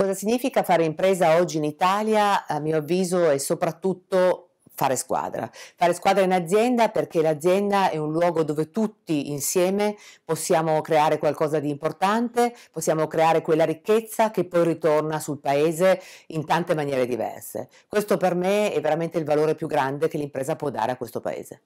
Cosa significa fare impresa oggi in Italia? A mio avviso è soprattutto fare squadra. Fare squadra in azienda perché l'azienda è un luogo dove tutti insieme possiamo creare qualcosa di importante, possiamo creare quella ricchezza che poi ritorna sul paese in tante maniere diverse. Questo per me è veramente il valore più grande che l'impresa può dare a questo paese.